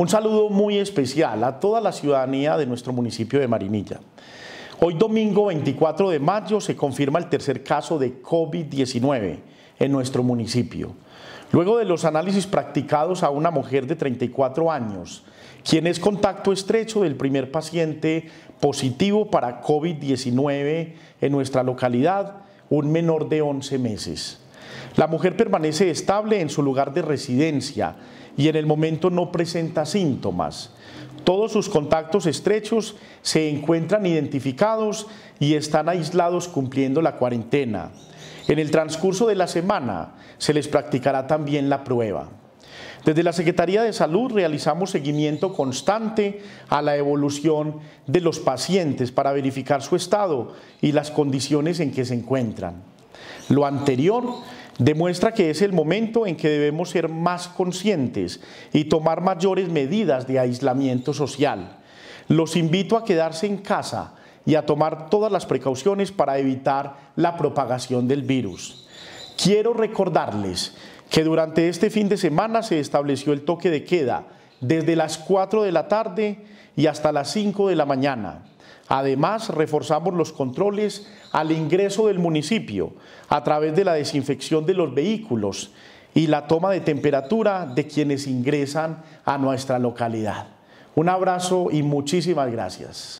Un saludo muy especial a toda la ciudadanía de nuestro municipio de Marinilla. Hoy domingo 24 de mayo se confirma el tercer caso de COVID-19 en nuestro municipio. Luego de los análisis practicados a una mujer de 34 años, quien es contacto estrecho del primer paciente positivo para COVID-19 en nuestra localidad, un menor de 11 meses. La mujer permanece estable en su lugar de residencia y en el momento no presenta síntomas. Todos sus contactos estrechos se encuentran identificados y están aislados cumpliendo la cuarentena. En el transcurso de la semana se les practicará también la prueba. Desde la Secretaría de Salud realizamos seguimiento constante a la evolución de los pacientes para verificar su estado y las condiciones en que se encuentran. Lo anterior demuestra que es el momento en que debemos ser más conscientes y tomar mayores medidas de aislamiento social. Los invito a quedarse en casa y a tomar todas las precauciones para evitar la propagación del virus. Quiero recordarles que durante este fin de semana se estableció el toque de queda desde las 4 de la tarde y hasta las 5 de la mañana Además, reforzamos los controles al ingreso del municipio a través de la desinfección de los vehículos y la toma de temperatura de quienes ingresan a nuestra localidad. Un abrazo y muchísimas gracias.